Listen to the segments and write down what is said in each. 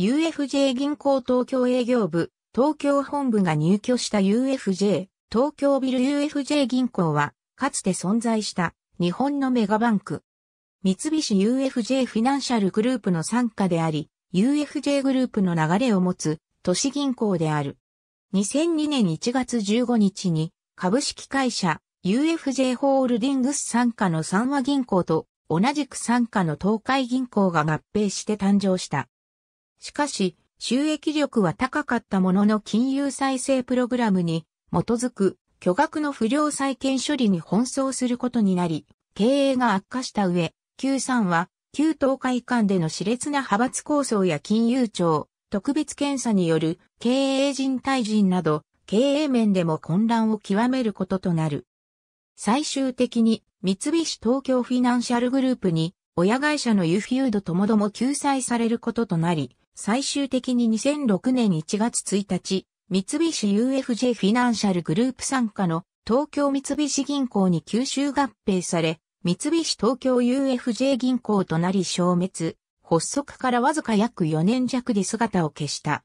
UFJ 銀行東京営業部、東京本部が入居した UFJ、東京ビル UFJ 銀行は、かつて存在した日本のメガバンク。三菱 UFJ フィナンシャルグループの傘下であり、UFJ グループの流れを持つ都市銀行である。2002年1月15日に株式会社 UFJ ホールディングス傘下の三和銀行と同じく傘下の東海銀行が合併して誕生した。しかし、収益力は高かったものの金融再生プログラムに基づく巨額の不良債権処理に奔走することになり、経営が悪化した上、Q 3は旧東海間での熾烈な派閥構想や金融庁、特別検査による経営人退陣など、経営面でも混乱を極めることとなる。最終的に三菱東京フィナンシャルグループに親会社のユフィードともども救済されることとなり、最終的に2006年1月1日、三菱 UFJ フィナンシャルグループ参加の東京三菱銀行に吸収合併され、三菱東京 UFJ 銀行となり消滅、発足からわずか約4年弱で姿を消した。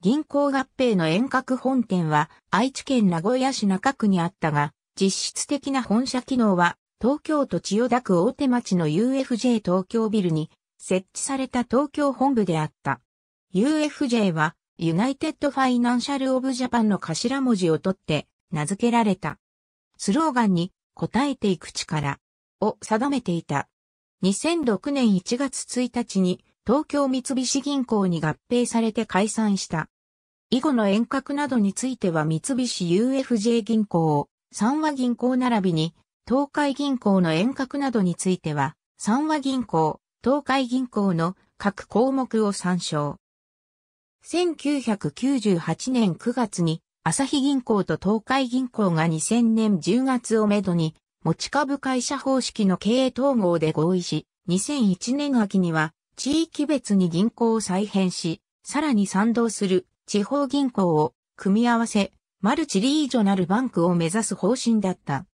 銀行合併の遠隔本店は愛知県名古屋市中区にあったが、実質的な本社機能は東京都千代田区大手町の UFJ 東京ビルに設置された東京本部であった。UFJ は、ユナイテッドファイナンシャルオブジャパンの頭文字を取って名付けられた。スローガンに答えていく力を定めていた。2006年1月1日に東京三菱銀行に合併されて解散した。以後の遠隔などについては三菱 UFJ 銀行を三和銀行並びに東海銀行の遠隔などについては三和銀行東海銀行の各項目を参照。1998年9月に、朝日銀行と東海銀行が2000年10月をめどに、持ち株会社方式の経営統合で合意し、2001年秋には地域別に銀行を再編し、さらに賛同する地方銀行を組み合わせ、マルチリージョナルバンクを目指す方針だった。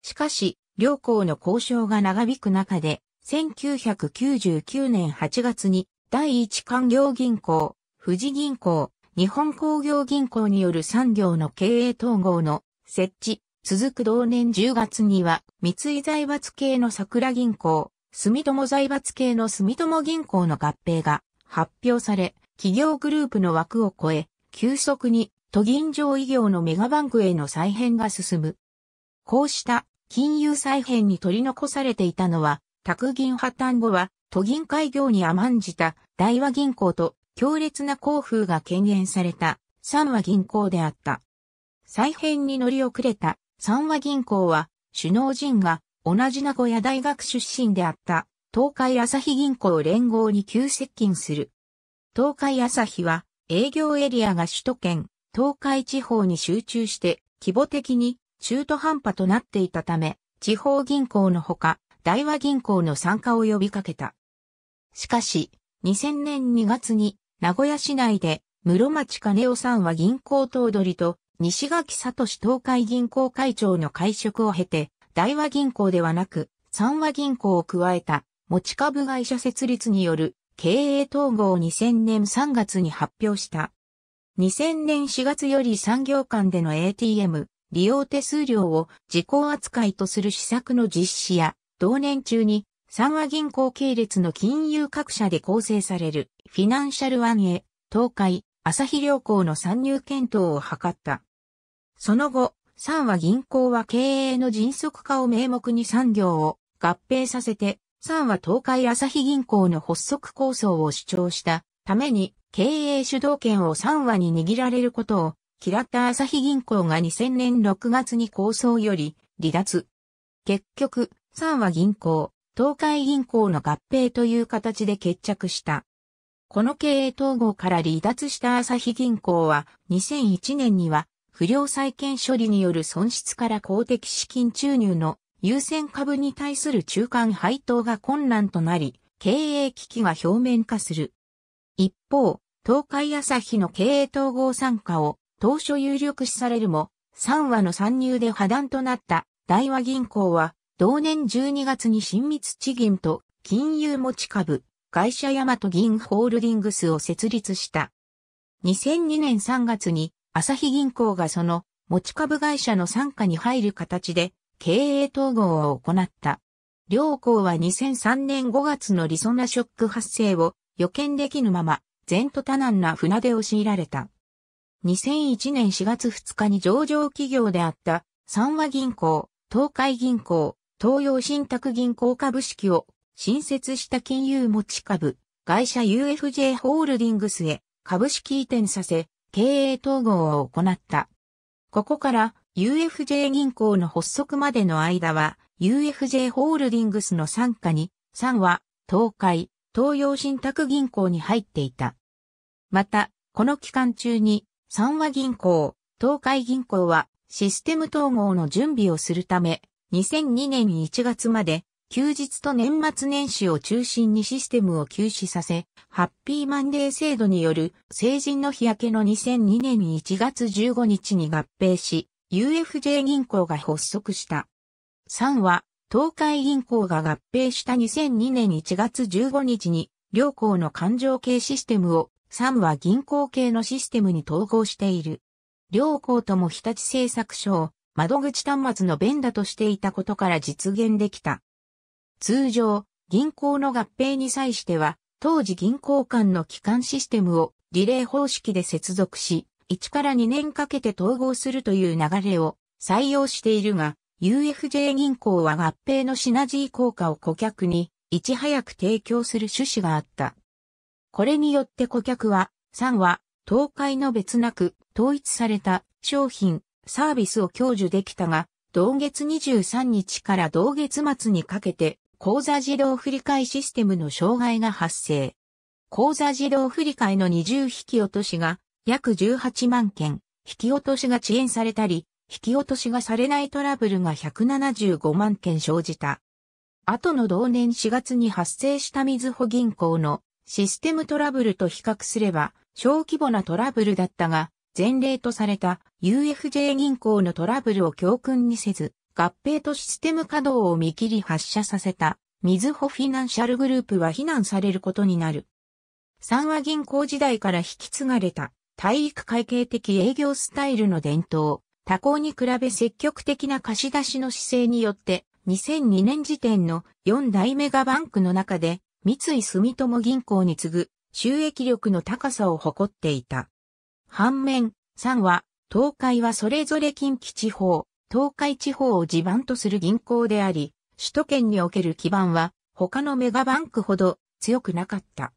しかし、両校の交渉が長引く中で、1999年8月に第一官業銀行、富士銀行、日本工業銀行による産業の経営統合の設置、続く同年10月には三井財閥系の桜銀行、住友財閥系の住友銀行の合併が発表され、企業グループの枠を超え、急速に都銀上異業のメガバンクへの再編が進む。こうした金融再編に取り残されていたのは宅銀破綻後は、都銀開業に甘んじた大和銀行と強烈な交付が権限された三和銀行であった。再編に乗り遅れた三和銀行は、首脳陣が同じ名古屋大学出身であった東海朝日銀行連合に急接近する。東海朝日は営業エリアが首都圏、東海地方に集中して規模的に中途半端となっていたため、地方銀行のほか大和銀行の参加を呼びかけた。しかし、2000年2月に名古屋市内で室町金夫さんは銀行頭取と西垣聡東海銀行会長の会食を経て、大和銀行ではなく、三和銀行を加えた持ち株会社設立による経営統合を2000年3月に発表した。2000年4月より産業間での ATM、利用手数料を自効扱いとする施策の実施や、同年中に、三和銀行系列の金融各社で構成される、フィナンシャルワンへ、東海、朝日旅行の参入検討を図った。その後、三和銀行は経営の迅速化を名目に産業を合併させて、三和東海朝日銀行の発足構想を主張したために、経営主導権を三和に握られることを嫌った朝日銀行が2000年6月に構想より離脱。結局、3和銀行、東海銀行の合併という形で決着した。この経営統合から離脱した朝日銀行は2001年には不良債権処理による損失から公的資金注入の優先株に対する中間配当が困難となり、経営危機が表面化する。一方、東海朝日の経営統合参加を当初有力視されるも、3話の参入で破断となった大和銀行は同年12月に新密地銀と金融持ち株、会社大和銀ホールディングスを設立した。2002年3月に朝日銀行がその持ち株会社の傘下に入る形で経営統合を行った。両校は2003年5月のリソナショック発生を予見できぬまま、前途多難な船出を強いられた。2001年4月2日に上場企業であった、三和銀行、東海銀行、東洋信託銀行株式を新設した金融持ち株、会社 UFJ ホールディングスへ株式移転させ、経営統合を行った。ここから UFJ 銀行の発足までの間は、UFJ ホールディングスの傘下に、3は、東海、東洋信託銀行に入っていた。また、この期間中に、三和銀行、東海銀行は、システム統合の準備をするため、2002年1月まで、休日と年末年始を中心にシステムを休止させ、ハッピーマンデー制度による成人の日焼けの2002年1月15日に合併し、UFJ 銀行が発足した。3は、東海銀行が合併した2002年1月15日に、両行の環状系システムを、3は銀行系のシステムに統合している。両行とも日立製作所を窓口端末の便だとしていたことから実現できた。通常、銀行の合併に際しては、当時銀行間の機関システムをリレー方式で接続し、1から2年かけて統合するという流れを採用しているが、UFJ 銀行は合併のシナジー効果を顧客にいち早く提供する趣旨があった。これによって顧客は、3は、東海の別なく統一された商品、サービスを享受できたが、同月23日から同月末にかけて、口座自動振替システムの障害が発生。口座自動振替の二重引き落としが約18万件、引き落としが遅延されたり、引き落としがされないトラブルが175万件生じた。後の同年4月に発生した水穂銀行のシステムトラブルと比較すれば小規模なトラブルだったが、前例とされた UFJ 銀行のトラブルを教訓にせず、合併とシステム稼働を見切り発射させた、みずほフィナンシャルグループは非難されることになる。三和銀行時代から引き継がれた、体育会計的営業スタイルの伝統、他行に比べ積極的な貸し出しの姿勢によって、2002年時点の4大メガバンクの中で、三井住友銀行に次ぐ収益力の高さを誇っていた。反面、3は、東海はそれぞれ近畿地方、東海地方を地盤とする銀行であり、首都圏における基盤は、他のメガバンクほど強くなかった。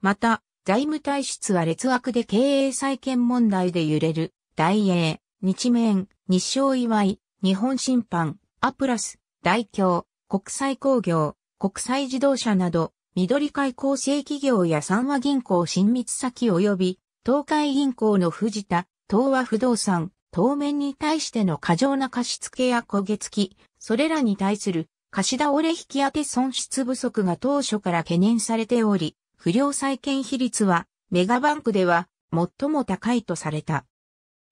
また、財務体質は劣悪で経営再建問題で揺れる、大英、日面、日照祝い、日本審判、アプラス、大京、国際工業、国際自動車など、緑海構成企業や三和銀行親密先及び東海銀行の藤田、東和不動産、当面に対しての過剰な貸付や焦げ付き、それらに対する貸し倒れ引き当て損失不足が当初から懸念されており、不良債権比率はメガバンクでは最も高いとされた。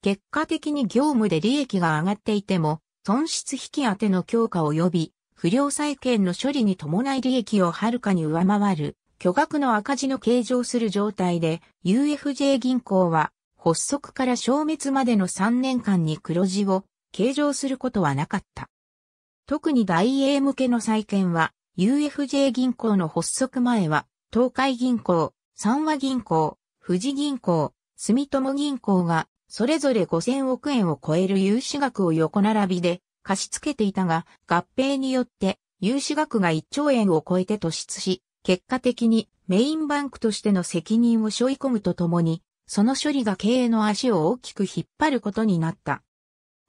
結果的に業務で利益が上がっていても、損失引き当ての強化及び、不良債権の処理に伴い利益をはるかに上回る巨額の赤字の計上する状態で、UFJ 銀行は発足から消滅までの3年間に黒字を計上することはなかった。特に大英向けの債券は、UFJ 銀行の発足前は、東海銀行、三和銀行、富士銀行、住友銀行が、それぞれ5000億円を超える融資額を横並びで貸し付けていたが、合併によって融資額が1兆円を超えて突出し、結果的にメインバンクとしての責任を背負い込むとともに、その処理が経営の足を大きく引っ張ることになった。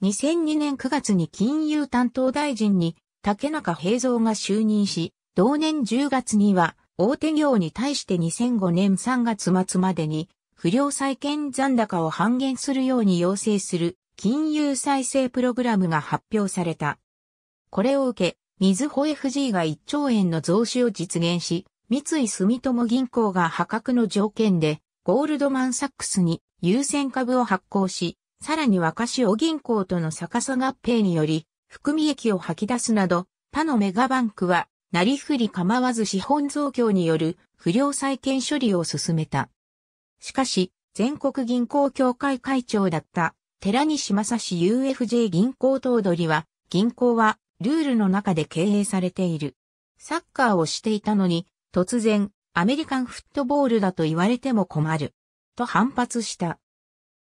2002年9月に金融担当大臣に竹中平蔵が就任し、同年10月には大手業に対して2005年3月末までに不良債権残高を半減するように要請する金融再生プログラムが発表された。これを受け、水穂 FG が1兆円の増資を実現し、三井住友銀行が破格の条件で、ゴールドマンサックスに優先株を発行し、さらに若潮銀行との逆さ合併により、含み益を吐き出すなど、他のメガバンクは、なりふり構わず資本増強による不良債権処理を進めた。しかし、全国銀行協会会長だった寺西正氏 UFJ 銀行頭取は、銀行はルールの中で経営されている。サッカーをしていたのに、突然、アメリカンフットボールだと言われても困る。と反発した。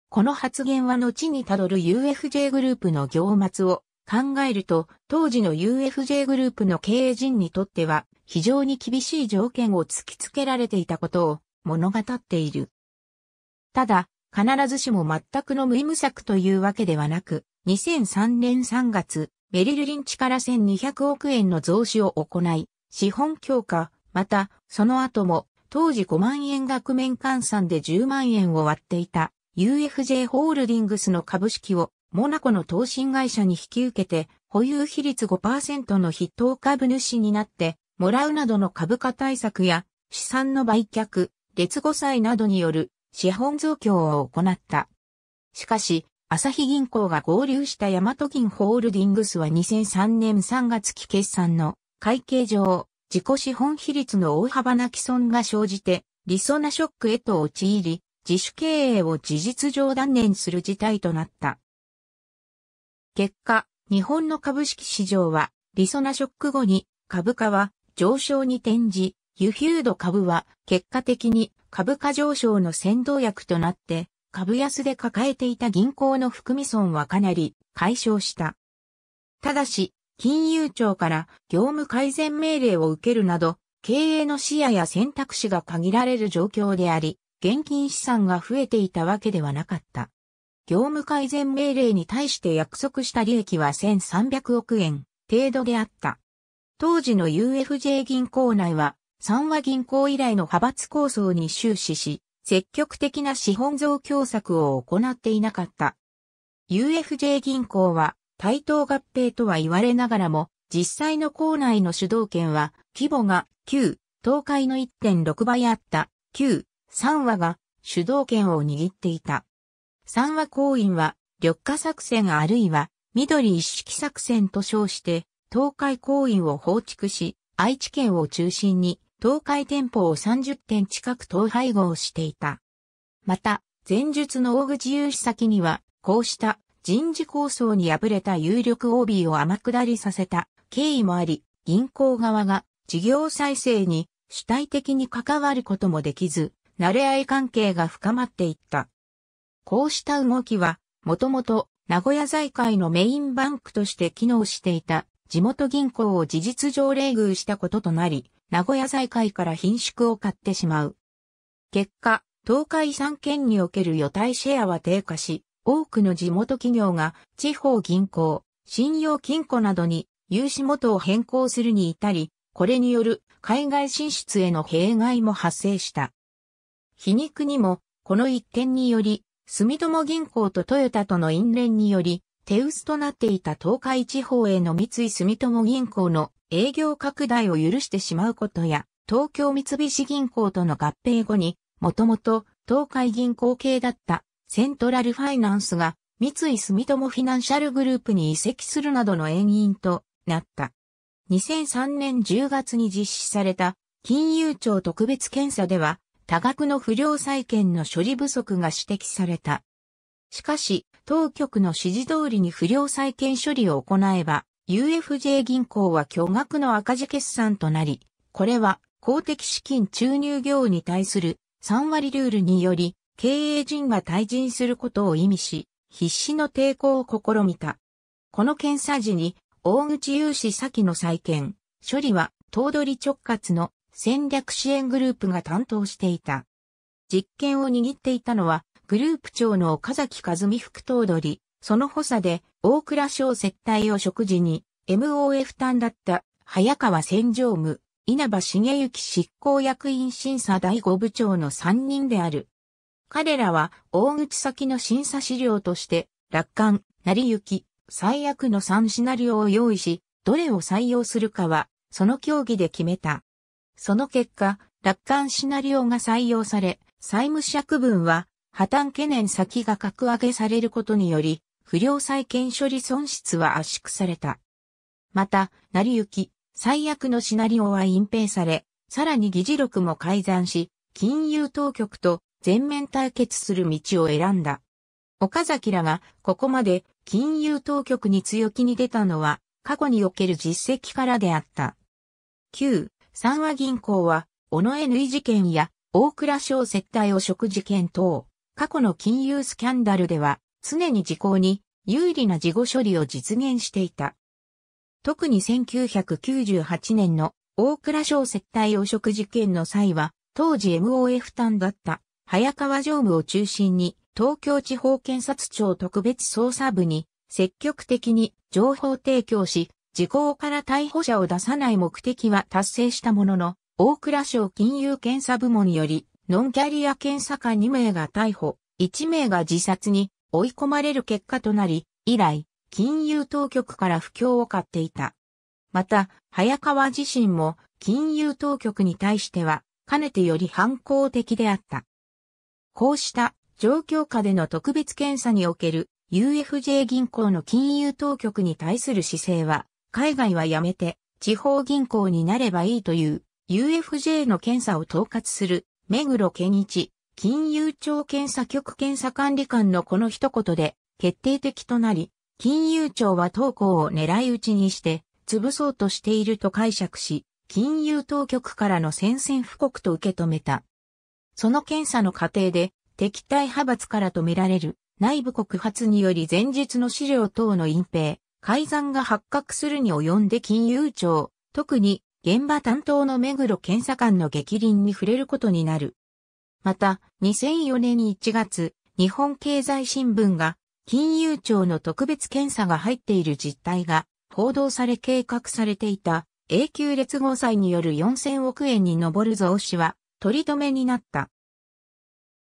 この発言は後にたどる UFJ グループの行末を考えると、当時の UFJ グループの経営陣にとっては非常に厳しい条件を突きつけられていたことを物語っている。ただ、必ずしも全くの無意無策というわけではなく、2003年3月、メリル・リンチから1200億円の増資を行い、資本強化、また、その後も、当時5万円額面換算で10万円を割っていた UFJ ホールディングスの株式をモナコの投信会社に引き受けて保有比率5%の筆頭株主になってもらうなどの株価対策や資産の売却、劣後債などによる資本増強を行った。しかし、朝日銀行が合流したヤマト銀ホールディングスは2003年3月期決算の会計上、自己資本比率の大幅な既存が生じて、理想なショックへと陥り、自主経営を事実上断念する事態となった。結果、日本の株式市場は、理想なショック後に株価は上昇に転じ、ユフュード株は結果的に株価上昇の先導薬となって株安で抱えていた銀行の含み損はかなり解消した。ただし、金融庁から業務改善命令を受けるなど、経営の視野や選択肢が限られる状況であり、現金資産が増えていたわけではなかった。業務改善命令に対して約束した利益は1300億円程度であった。当時の UFJ 銀行内は、三和銀行以来の派閥構想に終始し、積極的な資本増強策を行っていなかった。UFJ 銀行は対等合併とは言われながらも、実際の校内の主導権は規模が旧東海の1.6倍あった旧3話が主導権を握っていた。3話行員は緑化作戦あるいは緑一式作戦と称して東海行員を放逐し愛知県を中心に東海店舗を30店近く統廃合していた。また、前述の大口融資先には、こうした人事構想に敗れた有力 OB を天下りさせた経緯もあり、銀行側が事業再生に主体的に関わることもできず、慣れ合い関係が深まっていった。こうした動きは、もともと名古屋財界のメインバンクとして機能していた地元銀行を事実上冷遇したこととなり、名古屋財界から品縮を買ってしまう。結果、東海3県における予体シェアは低下し、多くの地元企業が地方銀行、信用金庫などに融資元を変更するに至り、これによる海外進出への弊害も発生した。皮肉にも、この一件により、住友銀行とトヨタとの因縁により、手薄となっていた東海地方への三井住友銀行の営業拡大を許してしまうことや、東京三菱銀行との合併後に、もともと東海銀行系だったセントラルファイナンスが三井住友フィナンシャルグループに移籍するなどの縁因となった。2003年10月に実施された金融庁特別検査では多額の不良債権の処理不足が指摘された。しかし、当局の指示通りに不良債権処理を行えば、UFJ 銀行は巨額の赤字決算となり、これは公的資金注入業に対する3割ルールにより経営陣が退陣することを意味し、必死の抵抗を試みた。この検査時に大口融資先の再建、処理は頭取直轄の戦略支援グループが担当していた。実権を握っていたのはグループ長の岡崎和美副頭取、その補佐で大倉省接待を食事に、m o f 負担だった、早川戦常務、稲葉茂之執行役員審査第5部長の3人である。彼らは、大口先の審査資料として、楽観、成り行き、最悪の3シナリオを用意し、どれを採用するかは、その協議で決めた。その結果、楽観シナリオが採用され、債務者区分は、破綻懸念先が格上げされることにより、不良債権処理損失は圧縮された。また、成り行き、最悪のシナリオは隠蔽され、さらに議事録も改ざんし、金融当局と全面対決する道を選んだ。岡崎らがここまで金融当局に強気に出たのは過去における実績からであった。旧三和銀行は、小野江類事件や大倉省接待汚職事件等、過去の金融スキャンダルでは常に時効に有利な事後処理を実現していた。特に1998年の大倉省接待汚職事件の際は、当時 MOF 負担だった早川常務を中心に東京地方検察庁特別捜査部に積極的に情報提供し、時効から逮捕者を出さない目的は達成したものの、大倉省金融検査部門より、ノンキャリア検査官2名が逮捕、1名が自殺に追い込まれる結果となり、以来、金融当局から不況を買っていた。また、早川自身も金融当局に対しては、かねてより反抗的であった。こうした状況下での特別検査における UFJ 銀行の金融当局に対する姿勢は、海外はやめて地方銀行になればいいという UFJ の検査を統括する目黒健一金融庁検査局検査管理官のこの一言で決定的となり、金融庁は当稿を狙い撃ちにして、潰そうとしていると解釈し、金融当局からの宣戦布告と受け止めた。その検査の過程で、敵対派閥からとみられる内部告発により前日の資料等の隠蔽、改ざんが発覚するに及んで金融庁、特に現場担当の目黒検査官の激鱗に触れることになる。また、2004年1月、日本経済新聞が、金融庁の特別検査が入っている実態が、報道され計画されていた、永久劣合債による4000億円に上る増資は、取り留めになった。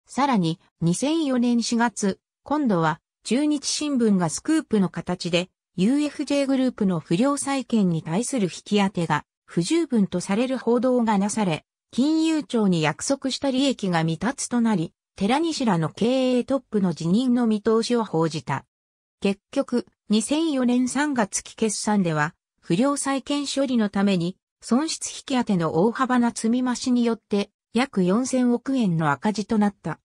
さらに、2004年4月、今度は、中日新聞がスクープの形で、UFJ グループの不良債権に対する引き当てが不十分とされる報道がなされ、金融庁に約束した利益が未達となり、寺西らの経営トップの辞任の見通しを報じた。結局、2004年3月期決算では、不良債権処理のために、損失引き当ての大幅な積み増しによって、約4000億円の赤字となった。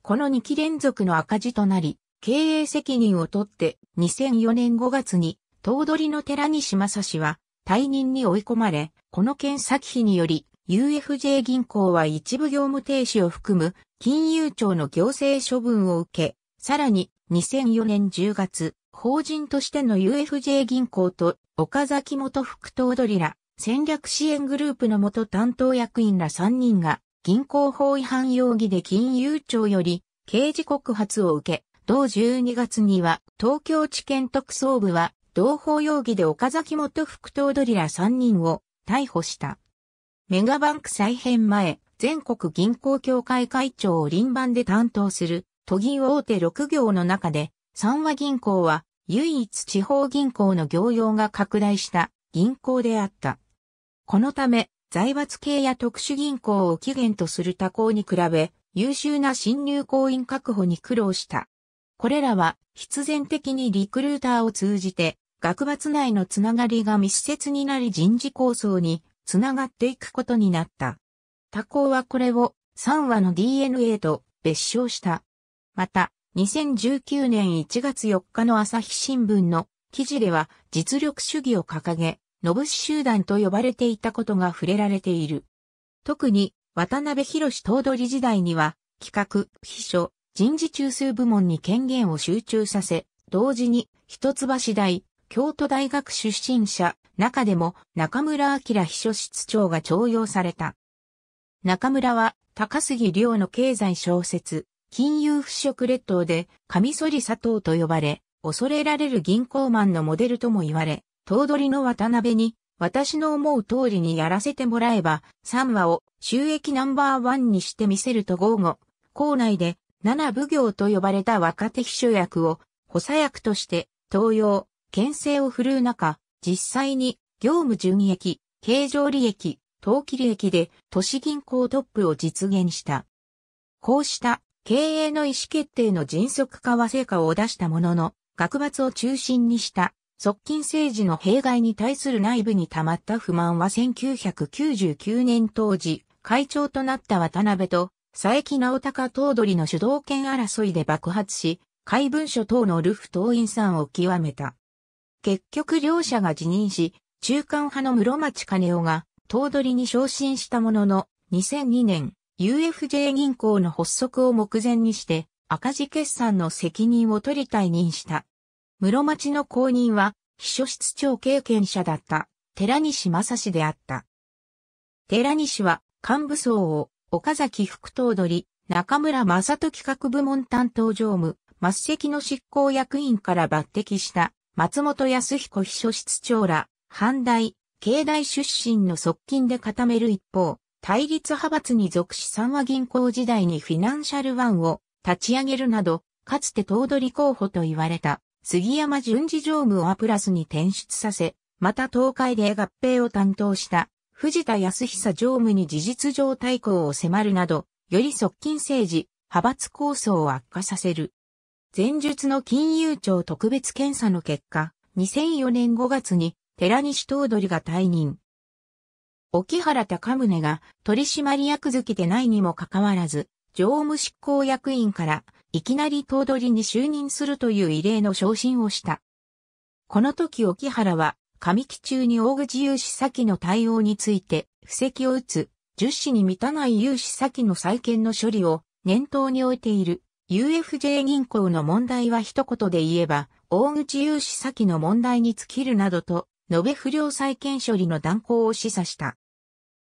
この2期連続の赤字となり、経営責任を取って、2004年5月に、頭取の寺西正氏は、退任に追い込まれ、この件先費により、UFJ 銀行は一部業務停止を含む金融庁の行政処分を受け、さらに2004年10月、法人としての UFJ 銀行と岡崎元副頭取ら戦略支援グループの元担当役員ら3人が銀行法違反容疑で金融庁より刑事告発を受け、同12月には東京地検特捜部は同法容疑で岡崎元副頭取ら3人を逮捕した。メガバンク再編前、全国銀行協会会長を輪番で担当する都銀大手6行の中で、三和銀行は唯一地方銀行の業用が拡大した銀行であった。このため、財閥系や特殊銀行を起源とする他行に比べ、優秀な新入行員確保に苦労した。これらは必然的にリクルーターを通じて学閥内のつながりが密接になり人事構想につながっていくことになった。他校はこれを3話の DNA と別称した。また、2019年1月4日の朝日新聞の記事では実力主義を掲げ、ノブシ集団と呼ばれていたことが触れられている。特に渡辺博士頭取時代には企画、秘書、人事中枢部門に権限を集中させ、同時に一橋大、京都大学出身者、中でも中村明秘書室長が徴用された。中村は高杉亮の経済小説、金融腐食列島で、カミソリ佐藤と呼ばれ、恐れられる銀行マンのモデルとも言われ、頭取の渡辺に、私の思う通りにやらせてもらえば、3話を収益ナンバーワンにしてみせると豪語。校内で、七奉行と呼ばれた若手秘書役を、補佐役として、東洋、牽制を振るう中、実際に業務純益、経常利益、投機利益で都市銀行トップを実現した。こうした経営の意思決定の迅速化は成果を出したものの、学罰を中心にした側近政治の弊害に対する内部に溜まった不満は1999年当時、会長となった渡辺と佐伯直隆頭取の主導権争いで爆発し、怪文書等のルフ党員さんを極めた。結局両者が辞任し、中間派の室町金夫が、頭取に昇進したものの、2002年、UFJ 銀行の発足を目前にして、赤字決算の責任を取り退任した。室町の後任は、秘書室長経験者だった、寺西正氏であった。寺西は、幹部層を、岡崎副頭取、中村正人企画部門担当常務、末席の執行役員から抜擢した松本康彦秘書室長ら、阪大、境大出身の側近で固める一方、対立派閥に属し三和銀行時代にフィナンシャルワンを立ち上げるなど、かつて頭取候補と言われた杉山淳次常務をアプラスに転出させ、また東海で合併を担当した藤田康久常務に事実上対抗を迫るなど、より側近政治、派閥構想を悪化させる。前述の金融庁特別検査の結果、2004年5月に寺西東取が退任。沖原高宗が取締役付でないにもかかわらず、常務執行役員からいきなり東取に就任するという異例の昇進をした。この時沖原は、上期中に大口融資先の対応について、布石を打つ、十0に満たない融資先の再建の処理を念頭に置いている UFJ 銀行の問題は一言で言えば、大口融資先の問題に尽きるなどと、延べ不良債権処理の断行を示唆した。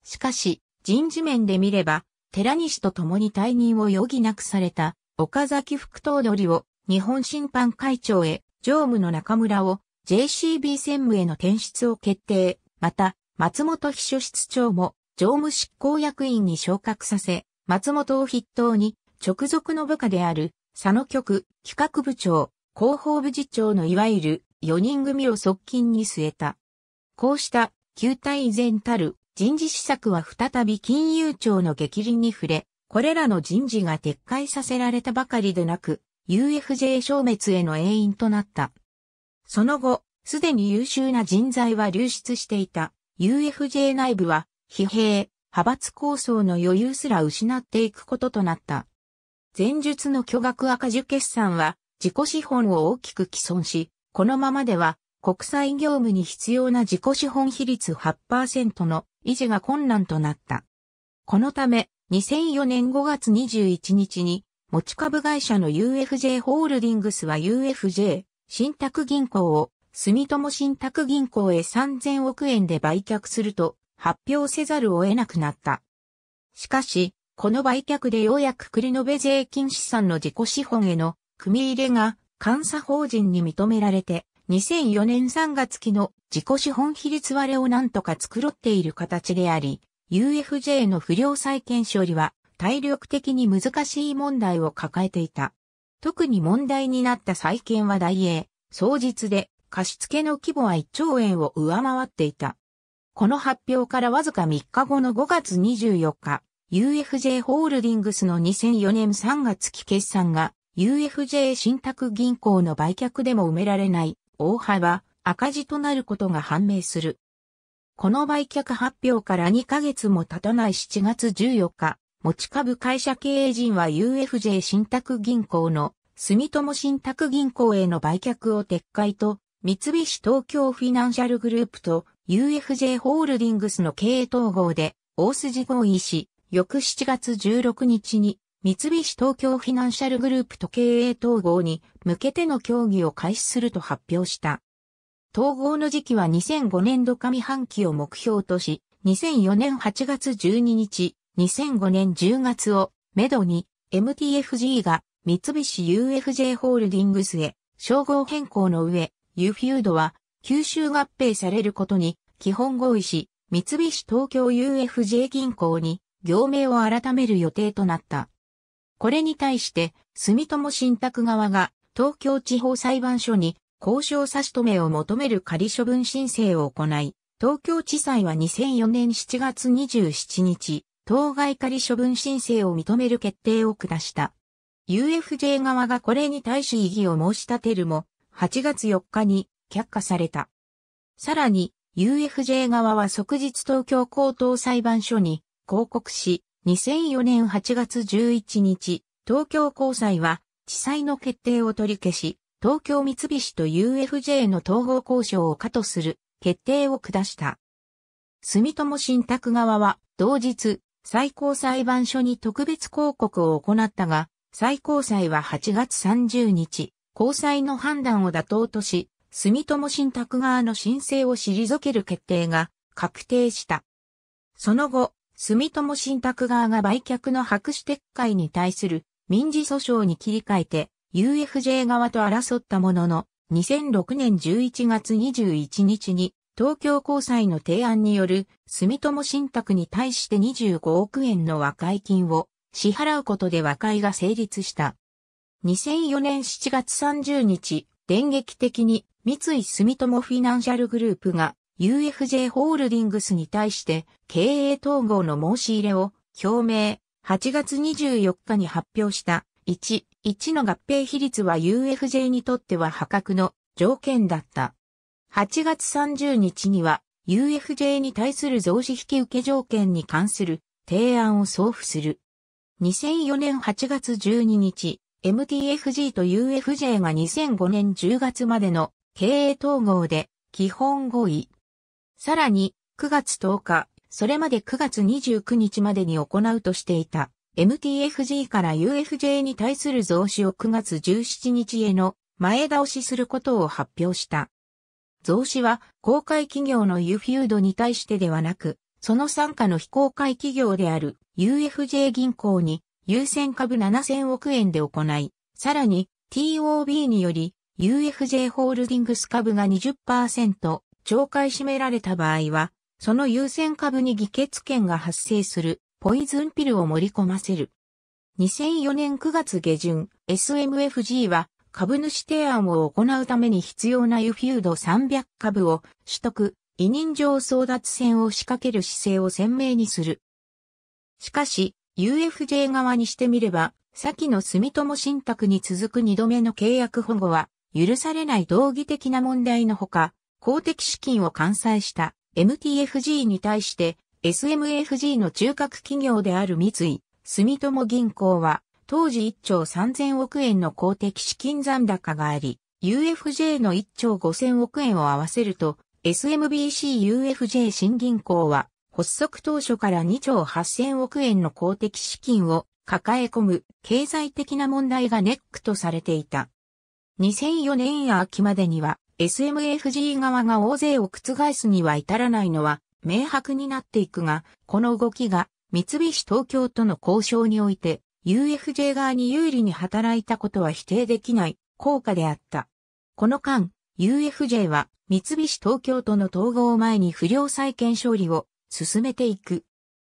しかし、人事面で見れば、寺西と共に退任を余儀なくされた、岡崎副頭取を日本審判会長へ、常務の中村を JCB 専務への転出を決定、また、松本秘書室長も常務執行役員に昇格させ、松本を筆頭に直属の部下である、佐野局、企画部長、広報部次長のいわゆる4人組を側近に据えた。こうした旧体依然たる人事施策は再び金融庁の激凛に触れ、これらの人事が撤回させられたばかりでなく、UFJ 消滅への遠因となった。その後、すでに優秀な人材は流出していた UFJ 内部は疲弊、派閥構想の余裕すら失っていくこととなった。前述の巨額赤字決算は自己資本を大きく毀損し、このままでは国際業務に必要な自己資本比率8%の維持が困難となった。このため、2004年5月21日に、持ち株会社の UFJ ホールディングスは UFJ、信託銀行を住友信託銀行へ3000億円で売却すると発表せざるを得なくなった。しかし、この売却でようやく栗延税金資産の自己資本への組み入れが監査法人に認められて、2004年3月期の自己資本比率割れをなんとか繕っている形であり、UFJ の不良債権処理は体力的に難しい問題を抱えていた。特に問題になった債権は大英、総実で貸付の規模は1兆円を上回っていた。この発表からわずか3日後の5月24日、UFJ ホールディングスの2004年3月期決算が UFJ 信託銀行の売却でも埋められない大幅赤字となることが判明する。この売却発表から2ヶ月も経たない7月14日、持ち株会社経営陣は UFJ 信託銀行の住友信託銀行への売却を撤回と、三菱東京フィナンシャルグループと UFJ ホールディングスの経営統合で大筋合意し、翌7月16日に三菱東京フィナンシャルグループと経営統合に向けての協議を開始すると発表した。統合の時期は2005年度上半期を目標とし、2004年8月12日、2005年10月をめどに MTFG が三菱 UFJ ホールディングスへ称号変更の上、ユフュードは吸収合併されることに基本合意し、三菱東京 UFJ 銀行に業名を改める予定となった。これに対して、住友信託側が東京地方裁判所に交渉差し止めを求める仮処分申請を行い、東京地裁は2004年7月27日、当該仮処分申請を認める決定を下した。UFJ 側がこれに対し異議を申し立てるも、8月4日に却下された。さらに、UFJ 側は即日東京高等裁判所に広告し、2004年8月11日、東京高裁は、地裁の決定を取り消し、東京三菱と UFJ の統合交渉を可とする決定を下した。住友信託側は同日最高裁判所に特別抗告を行ったが、最高裁は8月30日、高裁の判断を妥当とし、住友信託側の申請を退ける決定が確定した。その後、住友信託側が売却の白紙撤回に対する民事訴訟に切り替えて UFJ 側と争ったものの2006年11月21日に東京高裁の提案による住友信託に対して25億円の和解金を支払うことで和解が成立した。2004年7月30日、電撃的に三井住友フィナンシャルグループが UFJ ホールディングスに対して経営統合の申し入れを表明8月24日に発表した1、1の合併比率は UFJ にとっては破格の条件だった。8月30日には UFJ に対する増資引受条件に関する提案を送付する。2004年8月12日、MTFG と UFJ が2005年10月までの経営統合で基本合意。さらに、9月10日、それまで9月29日までに行うとしていた MTFG から UFJ に対する増資を9月17日への前倒しすることを発表した。増資は公開企業の u フ u ードに対してではなく、その参加の非公開企業である UFJ 銀行に優先株7000億円で行い、さらに TOB により UFJ ホールディングス株が20%懲戒しめられた場合は、その優先株に議決権が発生するポイズンピルを盛り込ませる。2004年9月下旬、SMFG は株主提案を行うために必要なユフュード300株を取得、委任状争奪戦を仕掛ける姿勢を鮮明にする。しかし、UFJ 側にしてみれば、先の住友信託に続く2度目の契約保護は、許されない道義的な問題のほか、公的資金を完済した MTFG に対して SMFG の中核企業である三井、住友銀行は当時1兆3000億円の公的資金残高があり、UFJ の1兆5000億円を合わせると SMBCUFJ 新銀行は発足当初から2兆8000億円の公的資金を抱え込む経済的な問題がネックとされていた。2004年秋までには SMFG 側が大勢を覆すには至らないのは明白になっていくが、この動きが三菱東京との交渉において UFJ 側に有利に働いたことは否定できない効果であった。この間、UFJ は三菱東京との統合前に不良債権勝利を進めていく。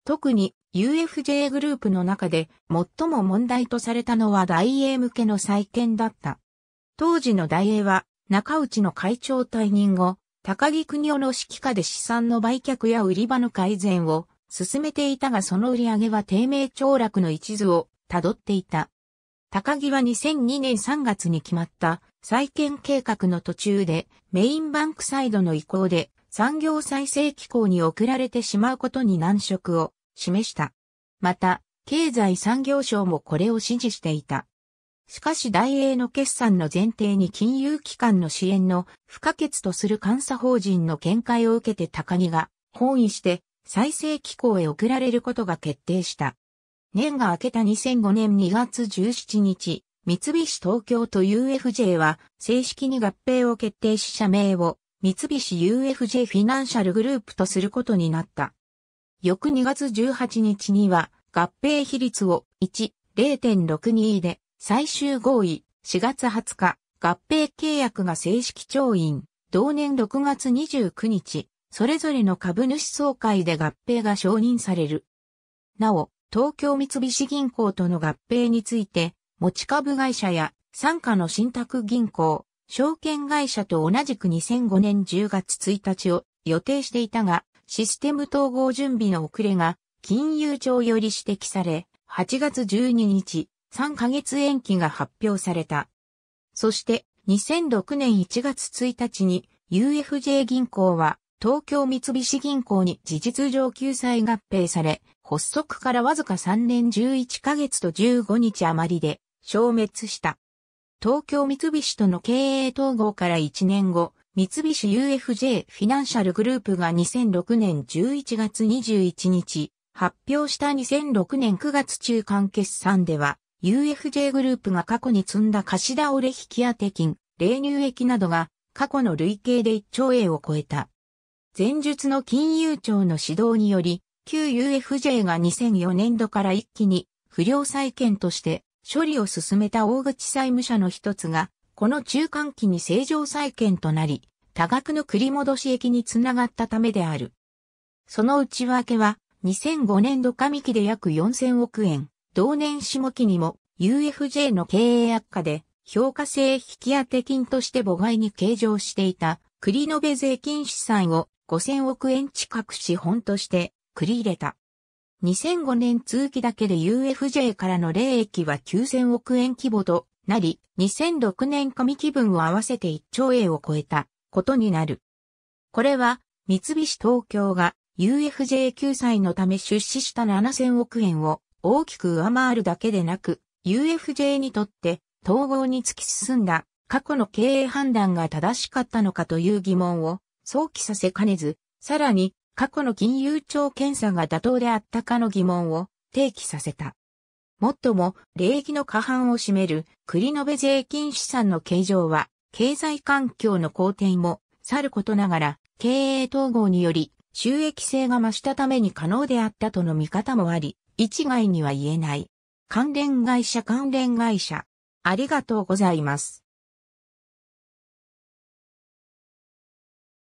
特に UFJ グループの中で最も問題とされたのは大英向けの債権だった。当時の大英は中内の会長退任後、高木国夫の指揮下で資産の売却や売り場の改善を進めていたがその売り上げは低迷凋落の一途をたどっていた。高木は2002年3月に決まった再建計画の途中でメインバンクサイドの意向で産業再生機構に送られてしまうことに難色を示した。また、経済産業省もこれを支持していた。しかし大英の決算の前提に金融機関の支援の不可欠とする監査法人の見解を受けて高木が本意して再生機構へ送られることが決定した。年が明けた2005年2月17日、三菱東京と UFJ は正式に合併を決定し社名を三菱 UFJ フィナンシャルグループとすることになった。翌2月18日には合併比率を1、0.62で最終合意、4月20日、合併契約が正式調印、同年6月29日、それぞれの株主総会で合併が承認される。なお、東京三菱銀行との合併について、持ち株会社や傘下の信託銀行、証券会社と同じく2005年10月1日を予定していたが、システム統合準備の遅れが金融庁より指摘され、8月12日、3ヶ月延期が発表された。そして2006年1月1日に UFJ 銀行は東京三菱銀行に事実上救済合併され、発足からわずか3年11ヶ月と15日余りで消滅した。東京三菱との経営統合から1年後、三菱 UFJ フィナンシャルグループが2006年11月21日、発表した2006年9月中間決算では、UFJ グループが過去に積んだ貸し倒れ引き当て金、霊入益などが過去の累計で1兆円を超えた。前述の金融庁の指導により、旧 UFJ が2004年度から一気に不良債権として処理を進めた大口債務者の一つが、この中間期に正常債権となり、多額の繰り戻し益につながったためである。その内訳は、2005年度上期で約4000億円、同年下期にも UFJ の経営悪化で評価性引き当て金として母外に計上していた繰延税金資産を5000億円近く資本として繰り入れた。2005年通期だけで UFJ からの利益は9000億円規模となり、2006年上期分を合わせて1兆円を超えたことになる。これは三菱東京が UFJ 救済のため出資した7000億円を大きく上回るだけでなく、UFJ にとって統合に突き進んだ過去の経営判断が正しかったのかという疑問を想起させかねず、さらに過去の金融庁検査が妥当であったかの疑問を提起させた。もっとも、礼儀の過半を占める栗延税金資産の形状は、経済環境の好転もさることながら、経営統合により収益性が増したために可能であったとの見方もあり、一概には言えない。関連会社関連会社。ありがとうございます。